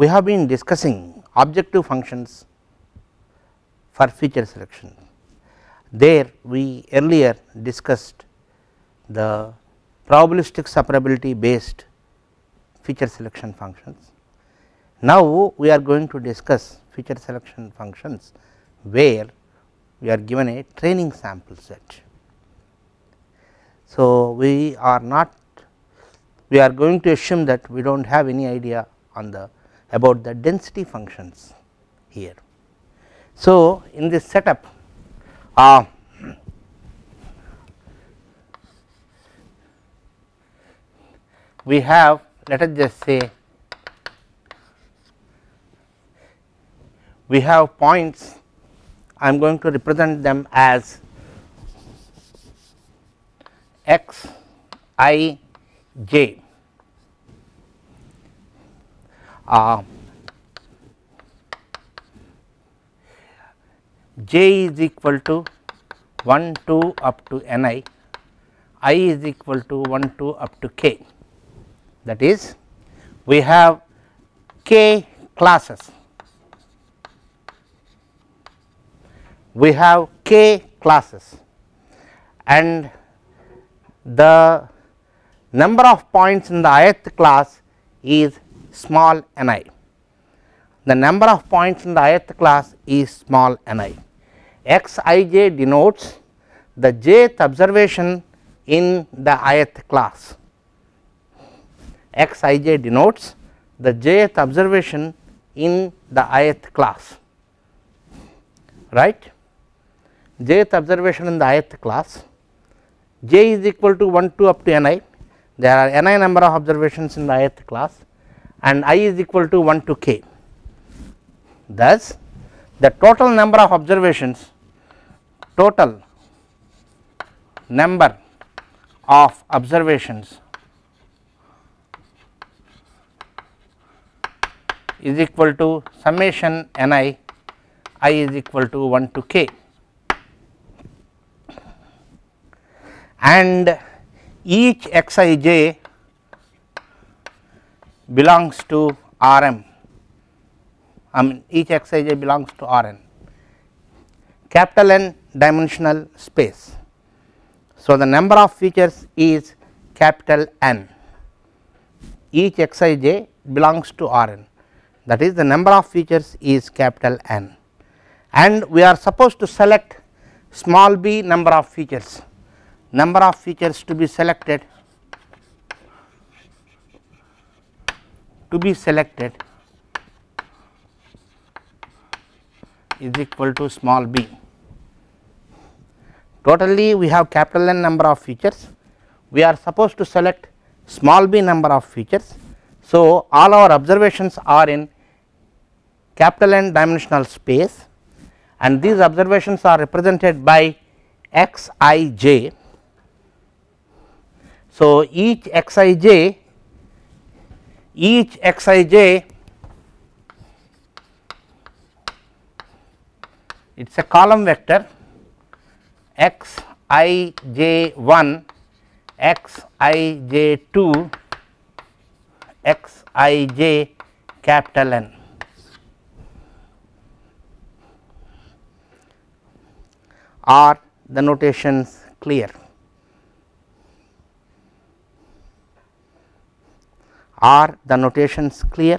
we have been discussing objective functions for feature selection. There we earlier discussed the probabilistic separability based feature selection functions. Now we are going to discuss feature selection functions where we are given a training sample set. So we are not we are going to assume that we do not have any idea on the about the density functions here. So, in this setup uh, we have let us just say we have points I am going to represent them as x i j uh, j is equal to 1 2 up to n i, i is equal to 1 2 up to k that is we have k classes. We have k classes and the number of points in the ith class is small n i. The number of points in the ith class is small n i. x i j denotes the jth observation in the ith class. x i j denotes the jth observation in the ith class, right. jth observation in the ith class, j is equal to 1 2 up to n i, there are n i number of observations in the ith class and i is equal to 1 to k. Thus, the total number of observations total number of observations is equal to summation n i i is equal to 1 to k and each x i j belongs to Rm I mean each Xij belongs to Rn capital N dimensional space. So, the number of features is capital N each Xij belongs to Rn that is the number of features is capital N and we are supposed to select small b number of features number of features to be selected to be selected is equal to small b. Totally we have capital N number of features, we are supposed to select small b number of features. So, all our observations are in capital N dimensional space and these observations are represented by x i j. So, each x i j each xij it is a column vector x i j 1, x i j 2, x i j capital N. Are the notations clear? Are the notations clear?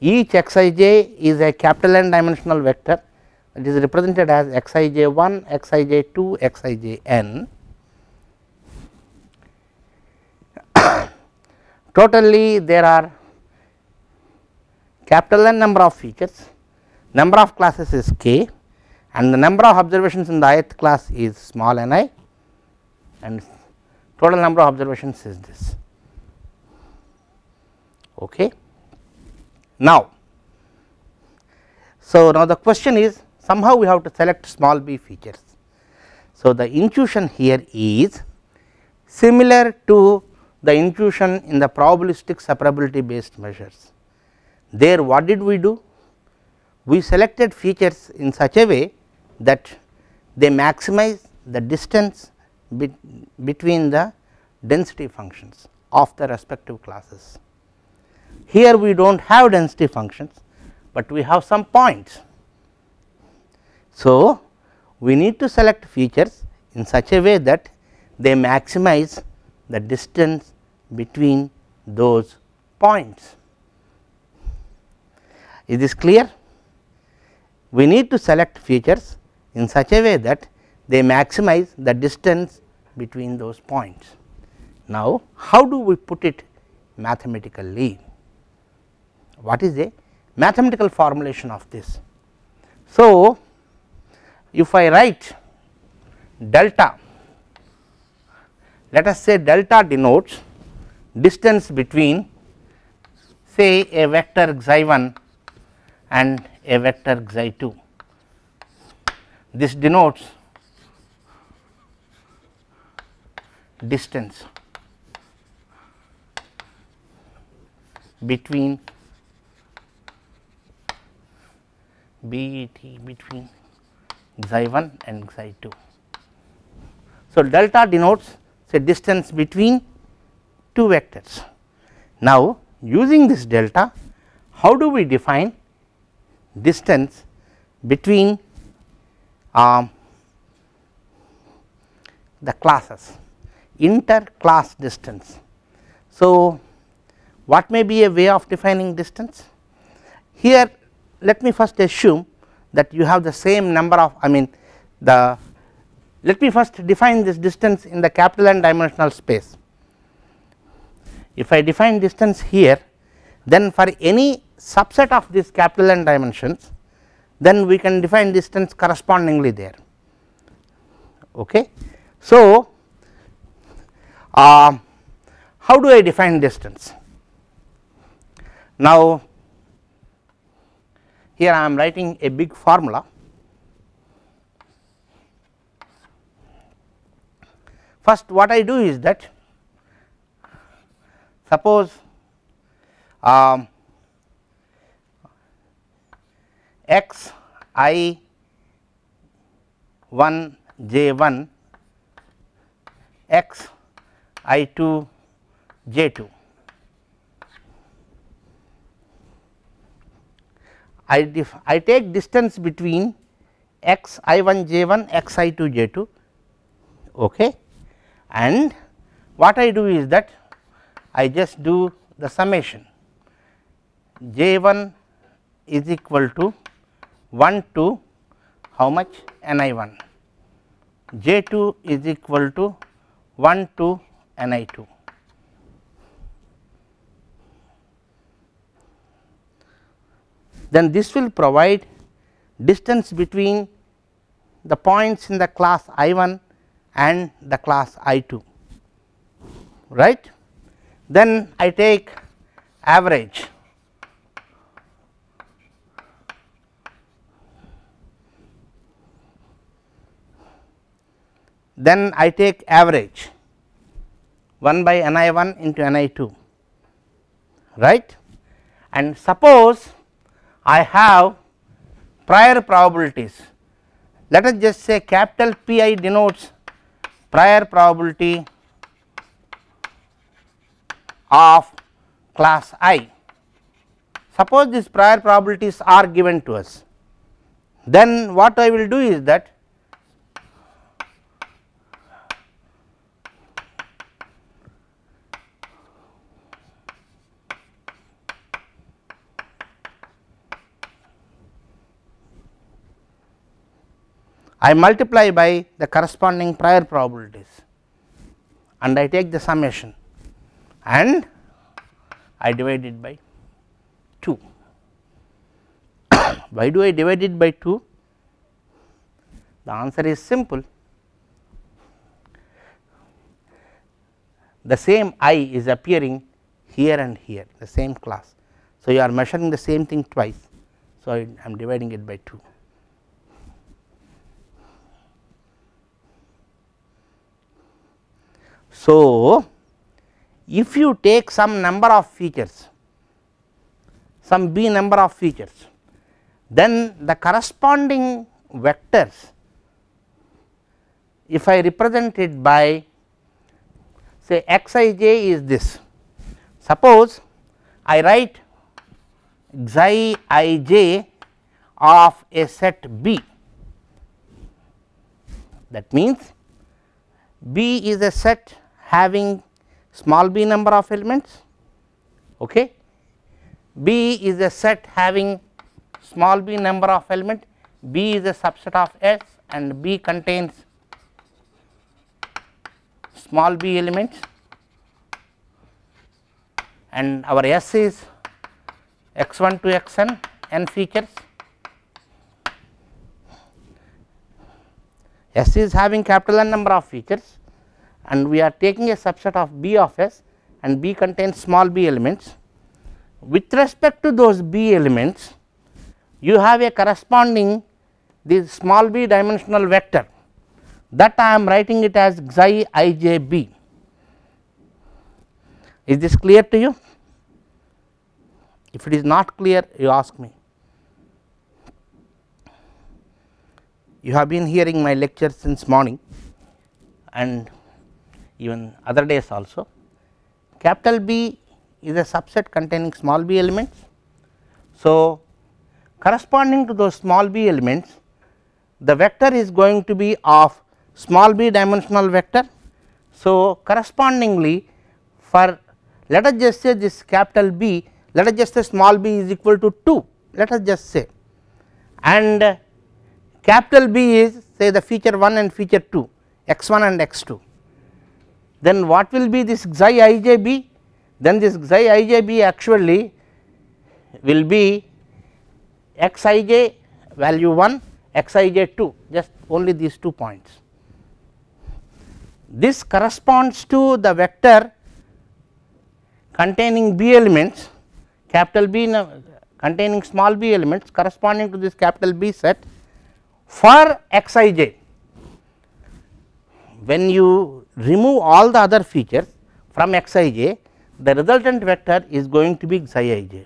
Each xij is a capital N dimensional vector it is represented as xij1, xij2, n. Totally there are capital N number of features, number of classes is k and the number of observations in the ith class is small n i and total number of observations is this. Okay. Now, so now the question is somehow we have to select small b features. So, the intuition here is similar to the intuition in the probabilistic separability based measures. There what did we do? We selected features in such a way that they maximize the distance be between the density functions of the respective classes. Here we do not have density functions, but we have some points. So, we need to select features in such a way that they maximize the distance between those points. Is this clear? We need to select features in such a way that they maximize the distance between those points. Now, how do we put it mathematically? what is the mathematical formulation of this. So, if I write delta let us say delta denotes distance between say a vector xi1 and a vector xi2 this denotes distance between BET between xi 1 and xi 2. So, delta denotes say distance between two vectors. Now, using this delta how do we define distance between um, the classes Inter-class distance. So, what may be a way of defining distance? Here let me first assume that you have the same number of I mean the let me first define this distance in the capital and dimensional space. If I define distance here then for any subset of this capital and dimensions then we can define distance correspondingly there okay. So, uh, how do I define distance? Now, here I am writing a big formula. First what I do is that suppose um, x i 1 j 1 x i 2 j 2 I, def, I take distance between x i 1 j 1 x i 2 j 2 okay. and what I do is that I just do the summation j 1 is equal to 1 to how much n i 1 j 2 is equal to 1 to n i 2 then this will provide distance between the points in the class I 1 and the class I 2 right. Then I take average then I take average 1 by n i 1 into n i 2 right and suppose I have prior probabilities. Let us just say capital Pi denotes prior probability of class i. Suppose these prior probabilities are given to us, then what I will do is that I multiply by the corresponding prior probabilities and I take the summation and I divide it by 2. Why do I divide it by 2? The answer is simple. The same I is appearing here and here, the same class. So, you are measuring the same thing twice. So, I am dividing it by 2. So, if you take some number of features, some b number of features, then the corresponding vectors, if I represent it by say x i j is this. Suppose I write xi i j of a set B that means B is a set having small b number of elements okay B is a set having small b number of elements. B is a subset of S and B contains small b elements and our S is x1 to xn n features S is having capital N number of features and we are taking a subset of B of S and B contains small b elements. With respect to those B elements, you have a corresponding this small b dimensional vector that I am writing it as xi b. Is this clear to you? If it is not clear, you ask me. You have been hearing my lecture since morning and even other days also. Capital B is a subset containing small b elements. So, corresponding to those small b elements the vector is going to be of small b dimensional vector. So, correspondingly for let us just say this capital B let us just say small b is equal to 2 let us just say and capital B is say the feature 1 and feature 2 x1 and x2 then what will be this xi ijb then this xi ijb actually will be xij value 1 xij 2 just only these two points this corresponds to the vector containing b elements capital b containing small b elements corresponding to this capital b set for x i j when you remove all the other features from x i j the resultant vector is going to be xi i j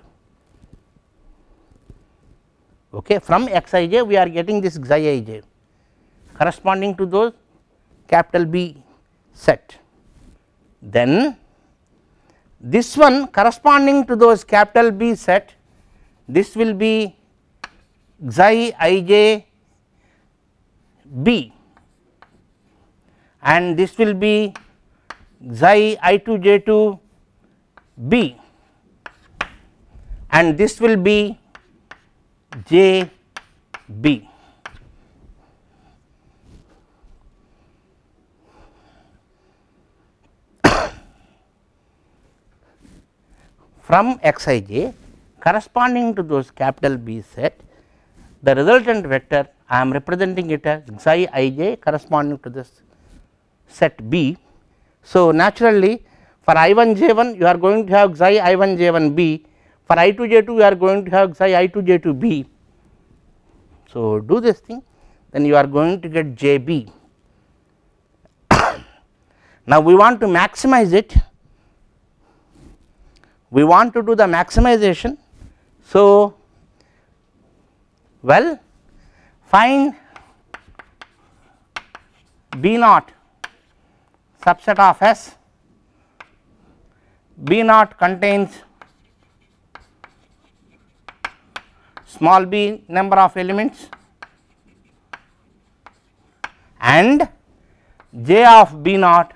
okay from x i j we are getting this xi i j corresponding to those capital B set then this one corresponding to those capital B set this will be xi i j B and this will be xi i 2 j 2 B and this will be J B. from xij corresponding to those capital B set the resultant vector I am representing it as xi ij corresponding to this set B. So, naturally for I 1 j 1 you are going to have xi I 1 j 1 B, for I 2 j 2 you are going to have xi I 2 j 2 B. So, do this thing then you are going to get j B. now we want to maximize it, we want to do the maximization. So, well, find B naught subset of S. B naught contains small b number of elements and J of B naught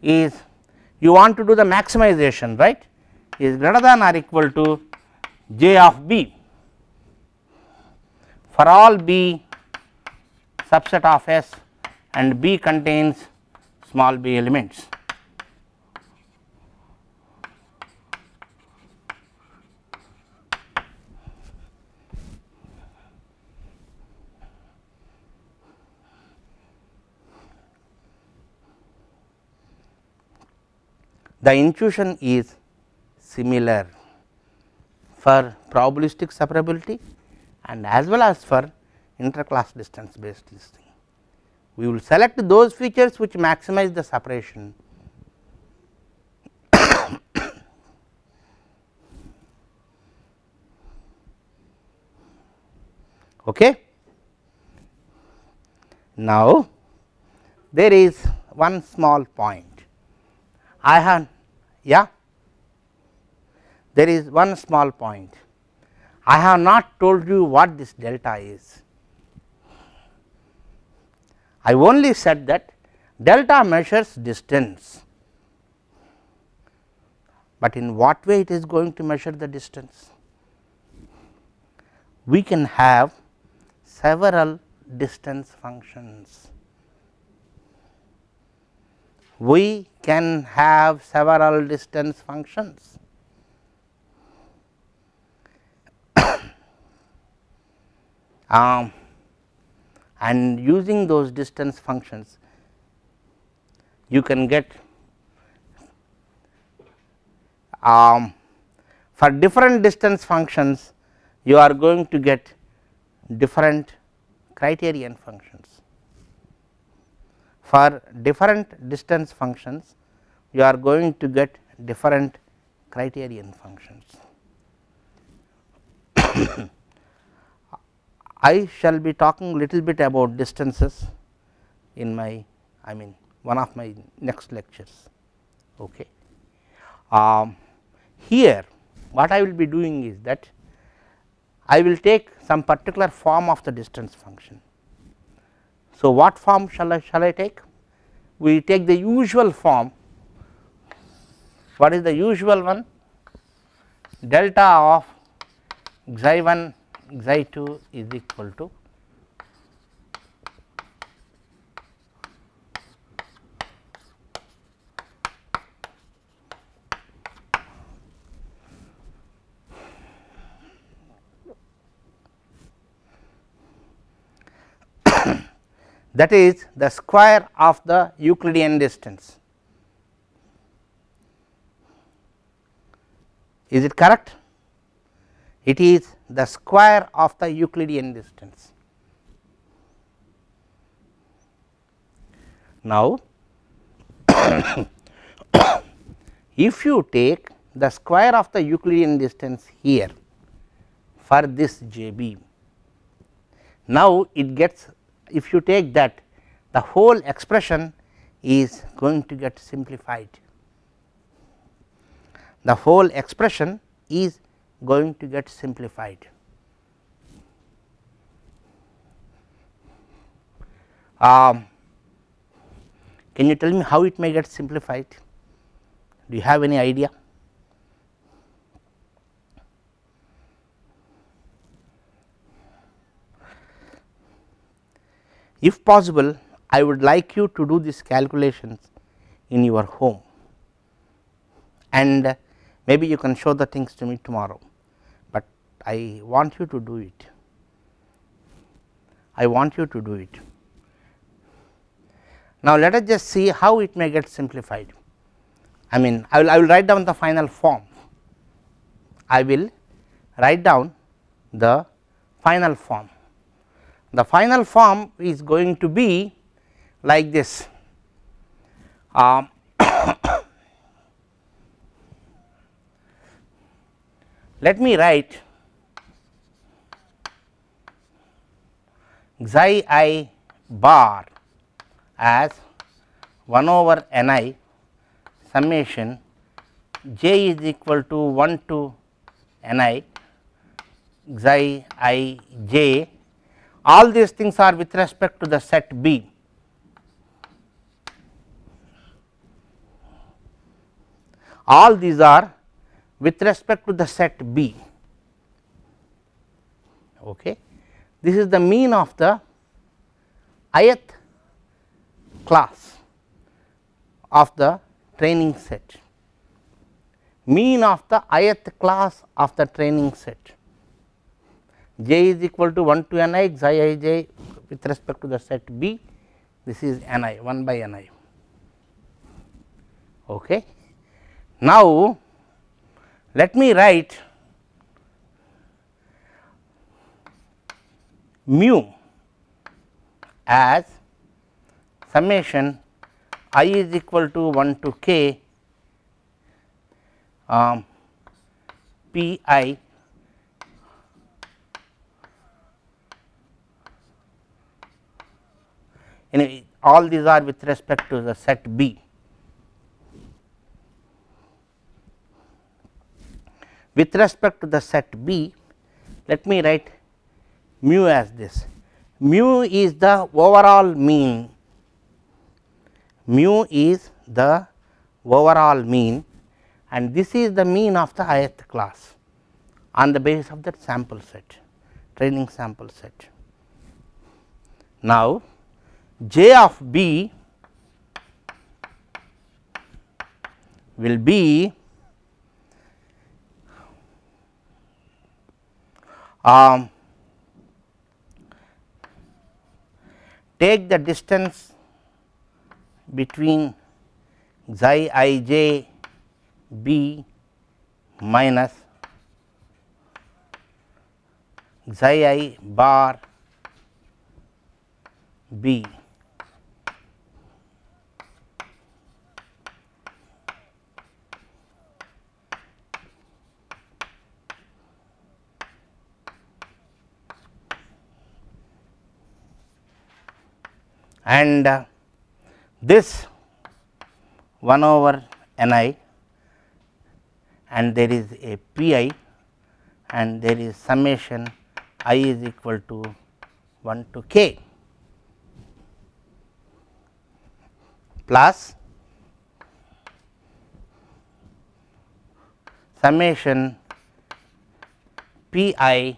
is you want to do the maximization right is greater than or equal to J of B for all b subset of S and b contains small b elements. the intuition is similar for probabilistic separability and as well as for interclass distance based listing. We will select those features which maximize the separation okay. Now, there is one small point I have yeah there is one small point I have not told you what this delta is. I only said that delta measures distance, but in what way it is going to measure the distance? We can have several distance functions. We can have several distance functions Um, and using those distance functions you can get um, for different distance functions you are going to get different criterion functions. For different distance functions you are going to get different criterion functions. I shall be talking little bit about distances in my I mean one of my next lectures. Okay. Um, here what I will be doing is that I will take some particular form of the distance function. So, what form shall I shall I take? We take the usual form. What is the usual one? Delta of xi 1 xi 2 is equal to that is the square of the Euclidean distance. Is it correct? it is the square of the Euclidean distance. Now, if you take the square of the Euclidean distance here for this j b, now it gets if you take that the whole expression is going to get simplified. The whole expression is going to get simplified. Um, can you tell me how it may get simplified? Do you have any idea? If possible, I would like you to do these calculations in your home and maybe you can show the things to me tomorrow, but I want you to do it. I want you to do it. Now, let us just see how it may get simplified. I mean, I will, I will write down the final form. I will write down the final form. The final form is going to be like this. Uh, Let me write xi i bar as 1 over n i summation j is equal to 1 to n i xi i j all these things are with respect to the set B. All these are with respect to the set B. Okay. This is the mean of the ith class of the training set, mean of the ith class of the training set j is equal to 1 to n i xi i j with respect to the set B this is n i 1 by n i. Okay. Now, let me write mu as summation i is equal to 1 to k um, p i anyway all these are with respect to the set B. with respect to the set B let me write mu as this mu is the overall mean mu is the overall mean and this is the mean of the ith class on the basis of that sample set training sample set. Now, j of b will be Um, take the distance between xi i j b minus xi i bar b and uh, this 1 over n i and there is a p i and there is summation i is equal to 1 to k plus summation p i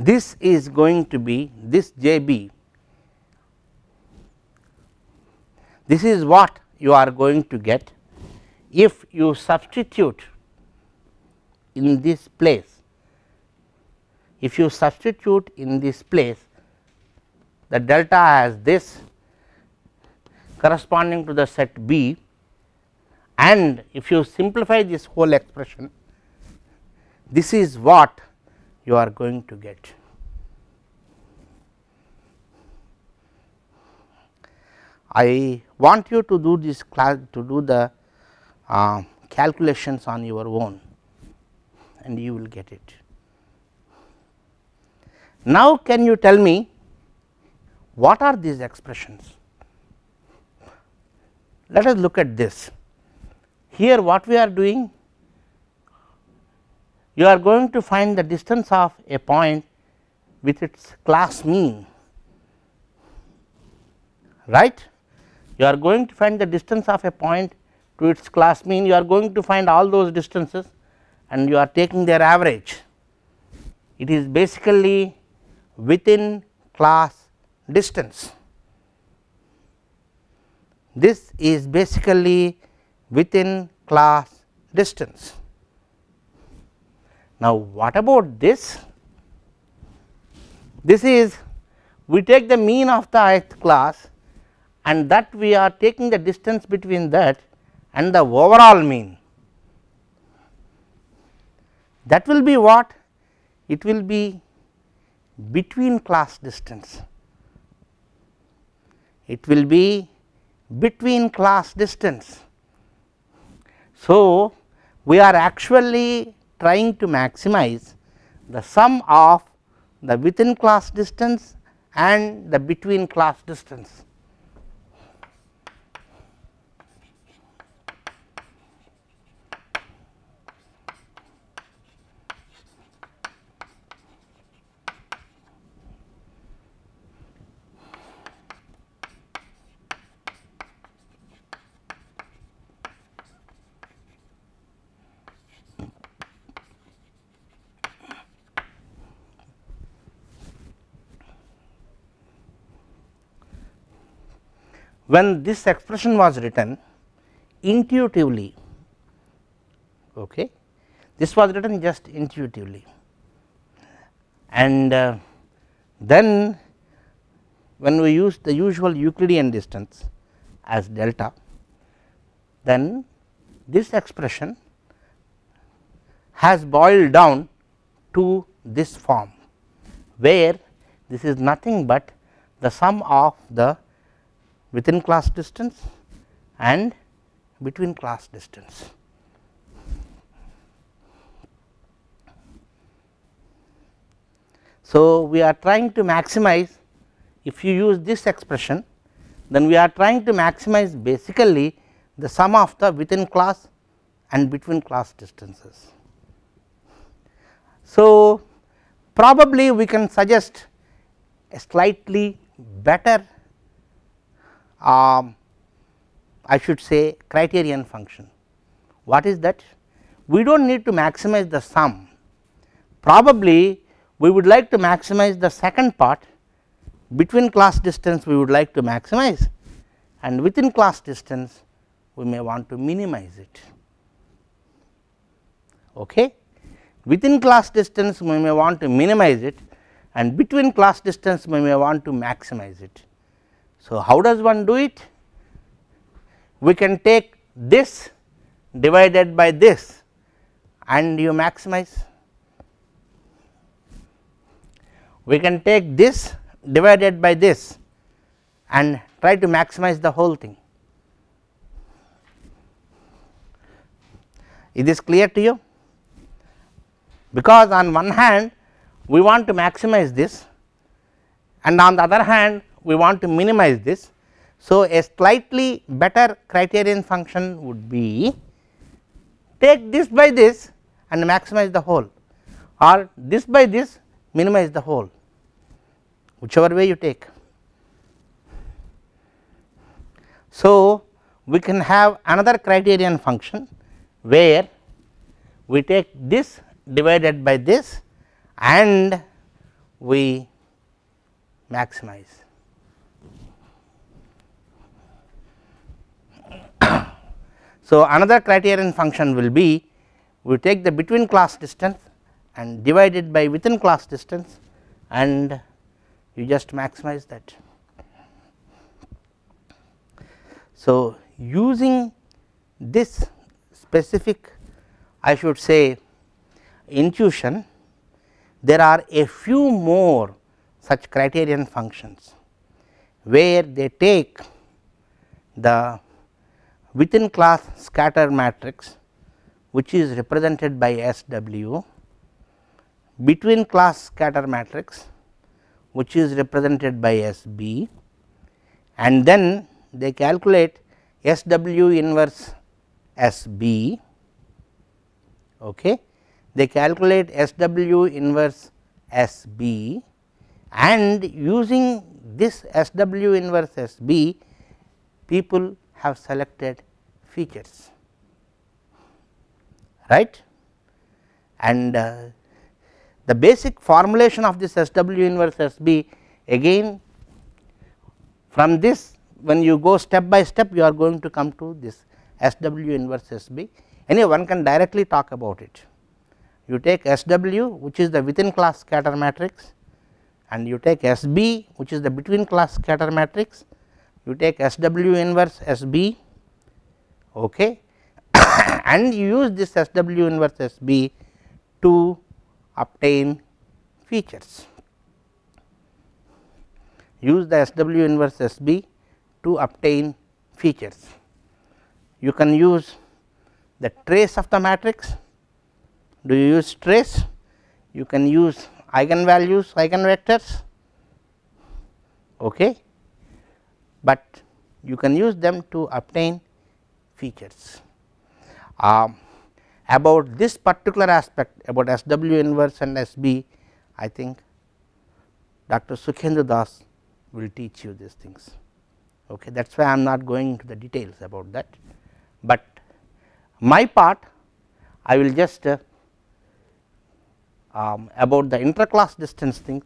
This is going to be this J B, this is what you are going to get if you substitute in this place, if you substitute in this place the delta has this corresponding to the set B and if you simplify this whole expression this is what you are going to get. I want you to do this class to do the uh, calculations on your own and you will get it. Now can you tell me what are these expressions? Let us look at this. Here what we are doing you are going to find the distance of a point with its class mean right you are going to find the distance of a point to its class mean you are going to find all those distances and you are taking their average it is basically within class distance this is basically within class distance now what about this? This is we take the mean of the ith class and that we are taking the distance between that and the overall mean. That will be what? It will be between class distance. It will be between class distance. So, we are actually trying to maximize the sum of the within class distance and the between class distance. when this expression was written intuitively okay this was written just intuitively and uh, then when we use the usual Euclidean distance as delta then this expression has boiled down to this form where this is nothing but the sum of the within class distance and between class distance. So, we are trying to maximize if you use this expression then we are trying to maximize basically the sum of the within class and between class distances. So, probably we can suggest a slightly better um, I should say criterion function. What is that? We do not need to maximize the sum, probably we would like to maximize the second part between class distance we would like to maximize and within class distance we may want to minimize it. Okay. Within class distance we may want to minimize it and between class distance we may want to maximize it. So, how does one do it? We can take this divided by this and you maximize. We can take this divided by this and try to maximize the whole thing. Is this clear to you? Because on one hand we want to maximize this and on the other hand we want to minimize this. So, a slightly better criterion function would be take this by this and maximize the whole or this by this minimize the whole whichever way you take. So, we can have another criterion function where we take this divided by this and we maximize. So, another criterion function will be we take the between class distance and divide it by within class distance and you just maximize that. So, using this specific I should say intuition there are a few more such criterion functions where they take the within class scatter matrix which is represented by SW, between class scatter matrix which is represented by SB and then they calculate SW inverse SB okay they calculate SW inverse SB and using this SW inverse SB people have selected features right and uh, the basic formulation of this SW inverse SB again from this when you go step by step you are going to come to this SW inverse SB anyway one can directly talk about it. You take SW which is the within class scatter matrix and you take SB which is the between class scatter matrix, you take SW inverse SB okay and you use this SW inverse SB to obtain features. Use the SW inverse SB to obtain features. You can use the trace of the matrix. Do you use trace? You can use eigenvalues, eigenvectors, okay. but you can use them to obtain features. Uh, about this particular aspect about SW inverse and SB, I think Dr. Sukhendra Das will teach you these things. Okay, that is why I am not going into the details about that, but my part I will just uh, um, about the interclass distance thing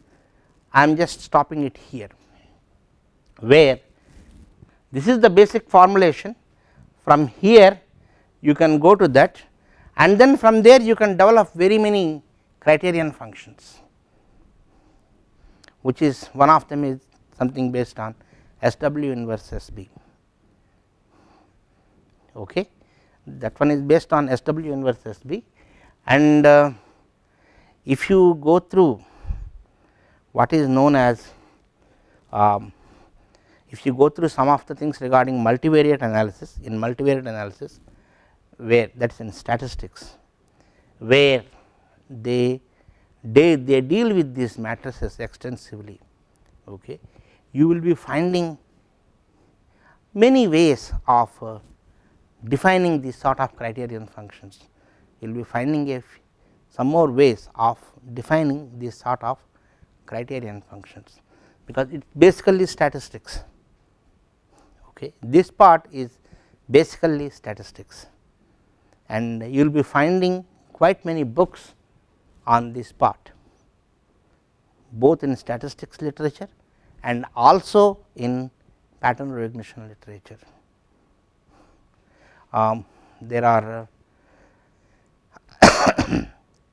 I am just stopping it here where this is the basic formulation from here you can go to that and then from there you can develop very many criterion functions which is one of them is something based on SW inverse SB okay that one is based on SW inverse SB and uh, if you go through what is known as um, if you go through some of the things regarding multivariate analysis, in multivariate analysis where that is in statistics, where they, they, they deal with these matrices extensively, okay, you will be finding many ways of uh, defining these sort of criterion functions. You will be finding a some more ways of defining these sort of criterion functions because it basically statistics. Okay. This part is basically statistics and you will be finding quite many books on this part both in statistics literature and also in pattern recognition literature. Um, there are uh,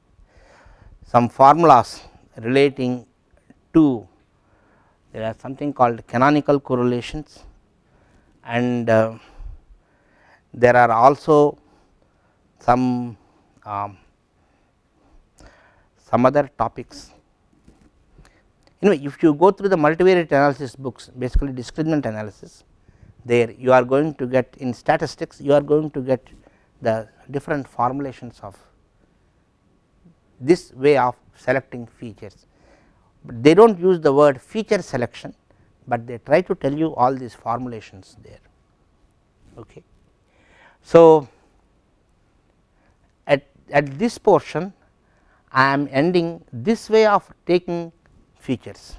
some formulas relating to there are something called canonical correlations and uh, there are also some um, some other topics. Anyway, if you go through the multivariate analysis books basically discriminant analysis there you are going to get in statistics you are going to get the different formulations of this way of selecting features. But they do not use the word feature selection but they try to tell you all these formulations there. Okay. So, at, at this portion I am ending this way of taking features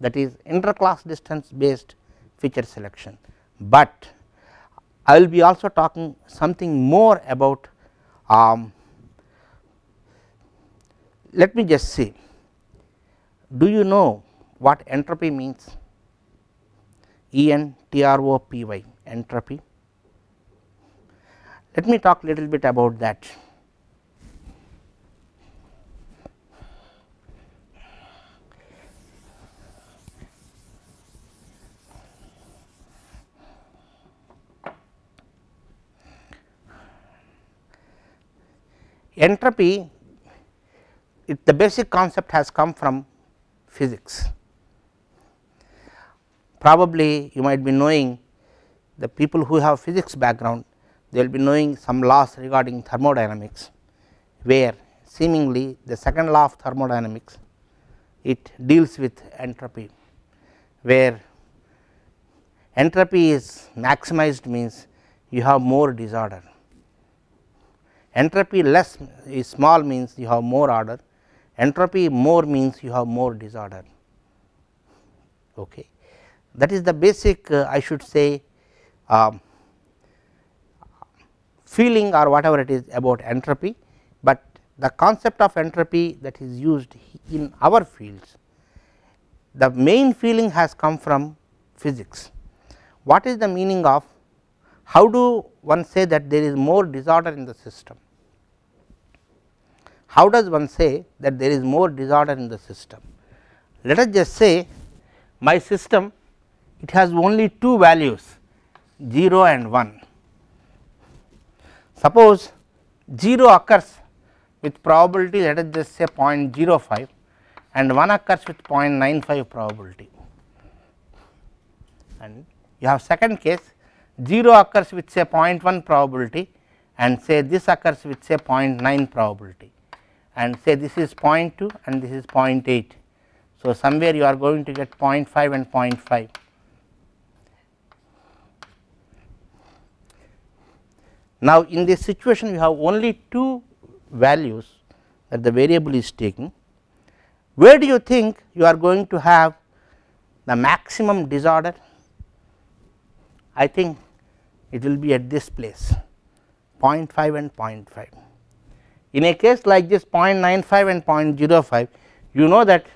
that is interclass distance based feature selection, but I will be also talking something more about um, let me just see do you know what entropy means E n T R O P Y entropy. Let me talk little bit about that. Entropy it, the basic concept has come from physics probably you might be knowing the people who have physics background they will be knowing some laws regarding thermodynamics where seemingly the second law of thermodynamics it deals with entropy where entropy is maximized means you have more disorder entropy less is small means you have more order entropy more means you have more disorder okay that is the basic uh, I should say uh, feeling or whatever it is about entropy, but the concept of entropy that is used in our fields the main feeling has come from physics. What is the meaning of how do one say that there is more disorder in the system? How does one say that there is more disorder in the system? Let us just say my system it has only two values 0 and 1. Suppose 0 occurs with probability let us just say 0.05 and 1 occurs with 0.95 probability and you have second case 0 occurs with say 0.1 probability and say this occurs with say 0.9 probability and say this is 0.2 and this is 0.8. So, somewhere you are going to get 0.5 and 0.5 Now, in this situation we have only two values that the variable is taking. Where do you think you are going to have the maximum disorder? I think it will be at this place 0.5 and 0.5. In a case like this 0.95 and 0.05 you know that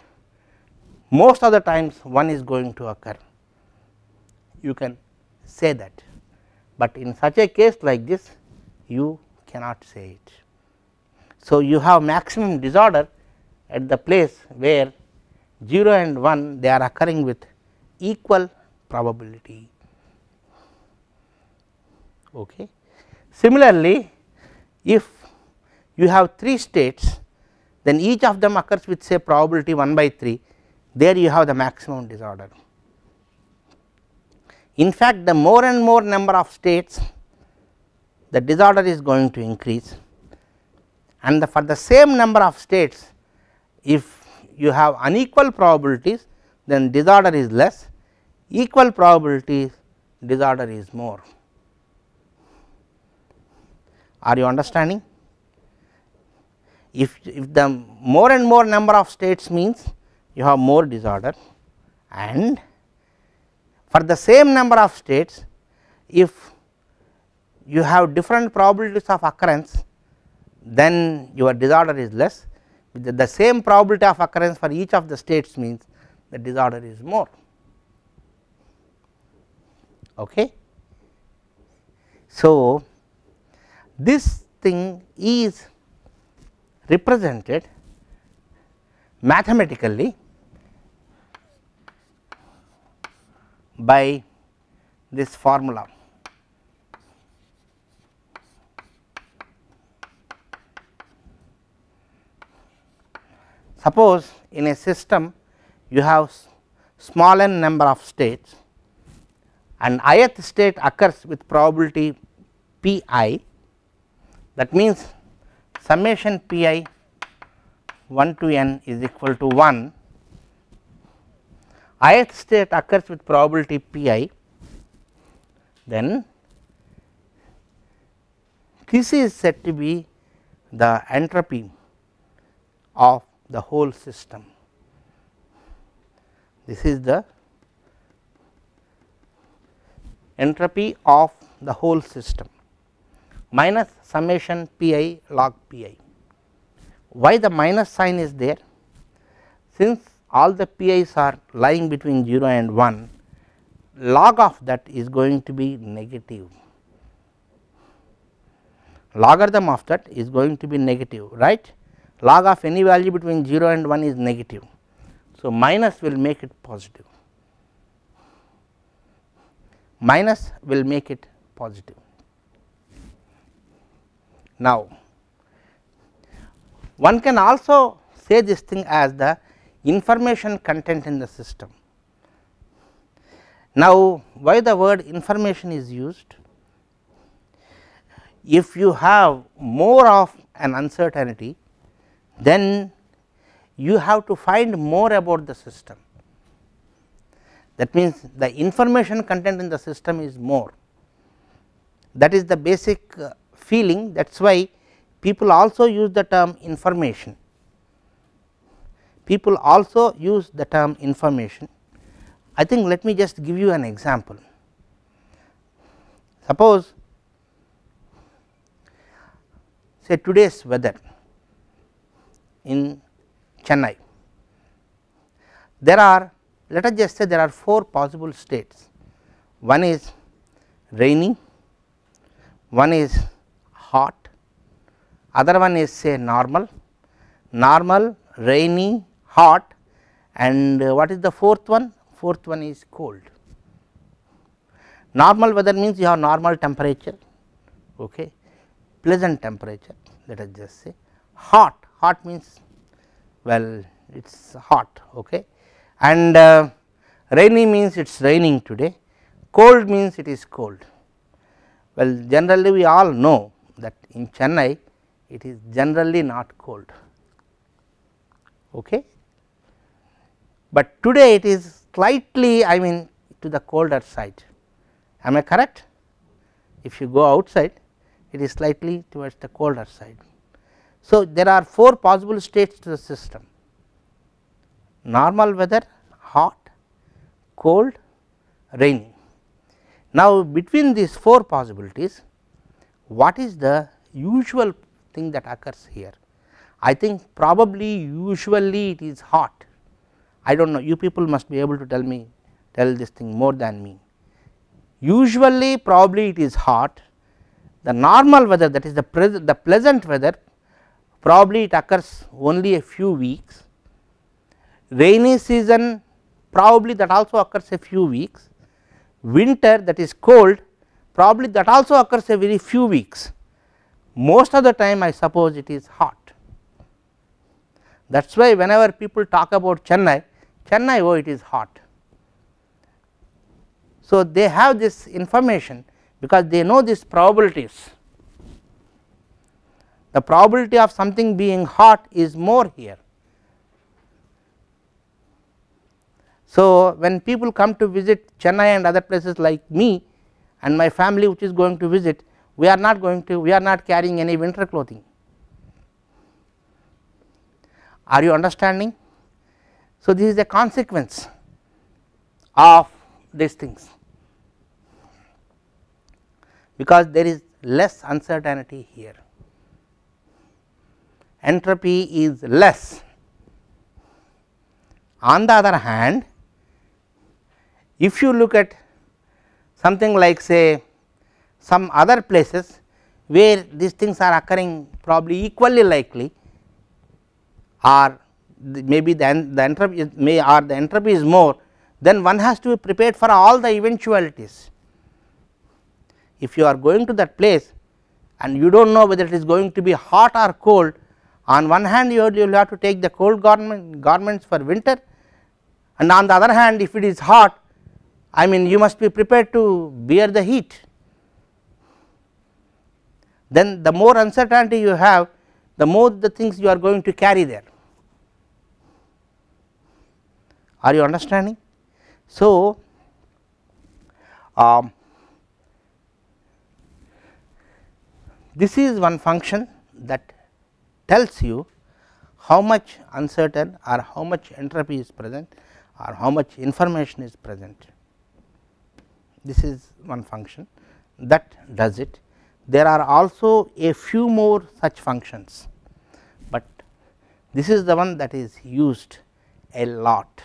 most of the times one is going to occur you can say that, but in such a case like this you cannot say it. So, you have maximum disorder at the place where 0 and 1 they are occurring with equal probability. Okay. Similarly, if you have 3 states then each of them occurs with say probability 1 by 3 there you have the maximum disorder. In fact, the more and more number of states the disorder is going to increase and the for the same number of states if you have unequal probabilities then disorder is less equal probabilities disorder is more. Are you understanding? If, if the more and more number of states means you have more disorder and for the same number of states if you have different probabilities of occurrence then your disorder is less the, the same probability of occurrence for each of the states means the disorder is more okay so this thing is represented mathematically by this formula Suppose in a system you have small n number of states and ith state occurs with probability p i that means summation p i 1 to n is equal to 1 ith state occurs with probability p i then this is said to be the entropy of the whole system. This is the entropy of the whole system minus summation pi log pi. Why the minus sign is there? Since all the pi's are lying between 0 and 1, log of that is going to be negative. Logarithm of that is going to be negative, right? log of any value between 0 and 1 is negative. So, minus will make it positive, minus will make it positive. Now, one can also say this thing as the information content in the system. Now, why the word information is used? If you have more of an uncertainty then you have to find more about the system. That means, the information content in the system is more that is the basic uh, feeling that is why people also use the term information. People also use the term information. I think let me just give you an example. Suppose say today's weather in Chennai. There are let us just say there are 4 possible states, one is rainy, one is hot, other one is say normal, normal, rainy, hot and uh, what is the fourth one? Fourth one is cold. Normal weather means you have normal temperature, okay, pleasant temperature let us just say hot hot means well it is hot okay and uh, rainy means it is raining today, cold means it is cold. Well generally we all know that in Chennai it is generally not cold okay. But today it is slightly I mean to the colder side am I correct? If you go outside it is slightly towards the colder side. So, there are 4 possible states to the system normal weather, hot, cold, rainy. Now, between these 4 possibilities what is the usual thing that occurs here? I think probably usually it is hot. I do not know you people must be able to tell me tell this thing more than me. Usually probably it is hot the normal weather that is the, the pleasant weather probably it occurs only a few weeks. Rainy season probably that also occurs a few weeks, winter that is cold probably that also occurs a very few weeks. Most of the time I suppose it is hot. That is why whenever people talk about Chennai, Chennai oh it is hot. So, they have this information because they know these probabilities the probability of something being hot is more here. So, when people come to visit Chennai and other places like me and my family which is going to visit, we are not going to, we are not carrying any winter clothing. Are you understanding? So, this is a consequence of these things because there is less uncertainty here entropy is less. On the other hand, if you look at something like say some other places where these things are occurring probably equally likely or the maybe the, the entropy may or the entropy is more then one has to be prepared for all the eventualities. If you are going to that place and you do not know whether it is going to be hot or cold on one hand you will have to take the cold garment, garments for winter and on the other hand if it is hot I mean you must be prepared to bear the heat. Then the more uncertainty you have the more the things you are going to carry there. Are you understanding? So, um, this is one function that tells you how much uncertain or how much entropy is present or how much information is present. This is one function that does it. There are also a few more such functions, but this is the one that is used a lot.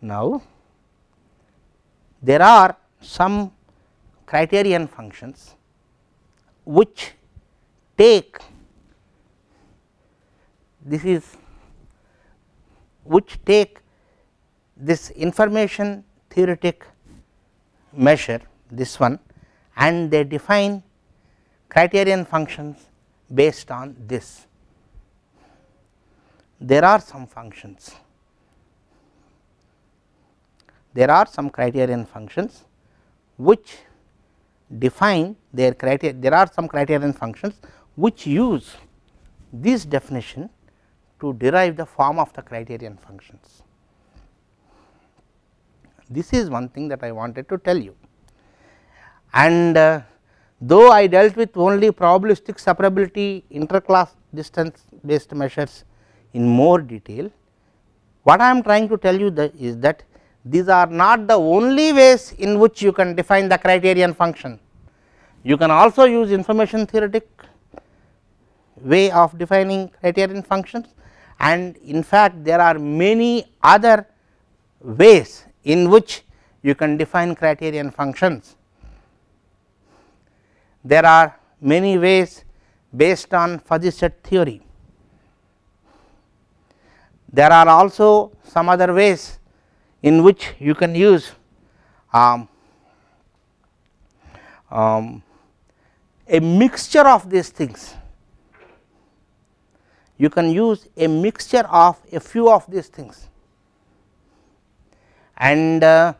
Now, there are some criterion functions which take this is which take this information theoretic measure this one and they define criterion functions based on this. There are some functions, there are some criterion functions which define their criteria, there are some criterion functions which use this definition to derive the form of the criterion functions. This is one thing that I wanted to tell you and uh, though I dealt with only probabilistic separability interclass distance based measures in more detail. What I am trying to tell you is that these are not the only ways in which you can define the criterion function. You can also use information theoretic way of defining criterion functions and in fact there are many other ways in which you can define criterion functions. There are many ways based on fuzzy set theory. There are also some other ways in which you can use um, um, a mixture of these things you can use a mixture of a few of these things and uh,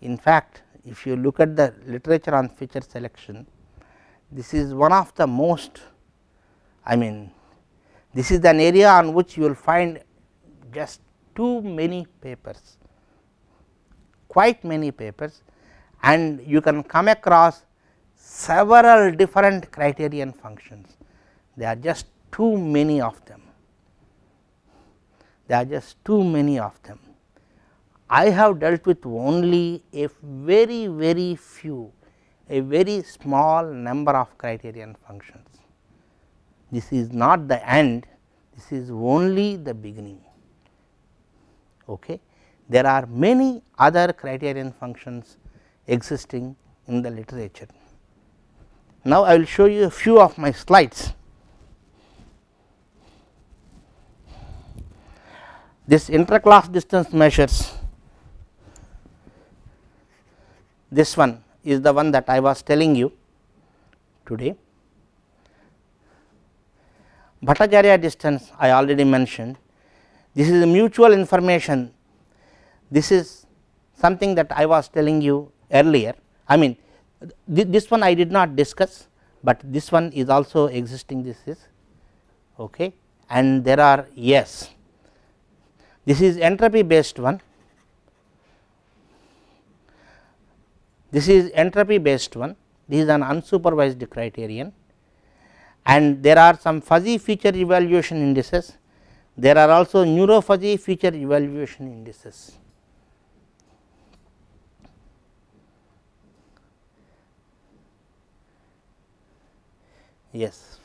in fact if you look at the literature on feature selection this is one of the most i mean this is an area on which you will find just too many papers quite many papers and you can come across several different criterion functions there are just too many of them there are just too many of them. I have dealt with only a very very few a very small number of criterion functions. This is not the end this is only the beginning. Okay. There are many other criterion functions existing in the literature. Now, I will show you a few of my slides this interclass distance measures this one is the one that I was telling you today. Bhattacharya distance I already mentioned this is mutual information this is something that I was telling you earlier I mean th this one I did not discuss but this one is also existing this is okay and there are yes this is entropy based one this is entropy based one this is an unsupervised criterion and there are some fuzzy feature evaluation indices there are also neuro fuzzy feature evaluation indices. Yes.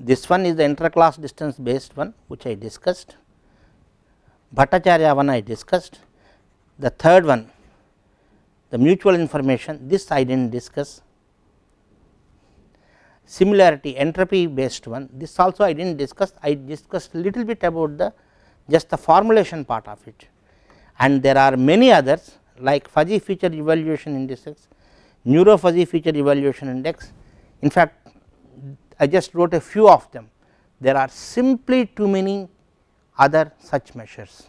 This one is the inter class distance based one which I discussed, Bhattacharya one I discussed. The third one the mutual information this I did not discuss. Similarity entropy based one this also I did not discuss I discussed little bit about the just the formulation part of it and there are many others like fuzzy feature evaluation indices, neuro fuzzy feature evaluation index in fact I just wrote a few of them there are simply too many other such measures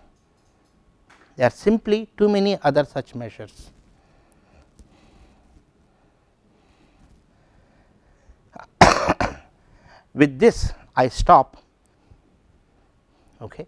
there are simply too many other such measures. With this I stop okay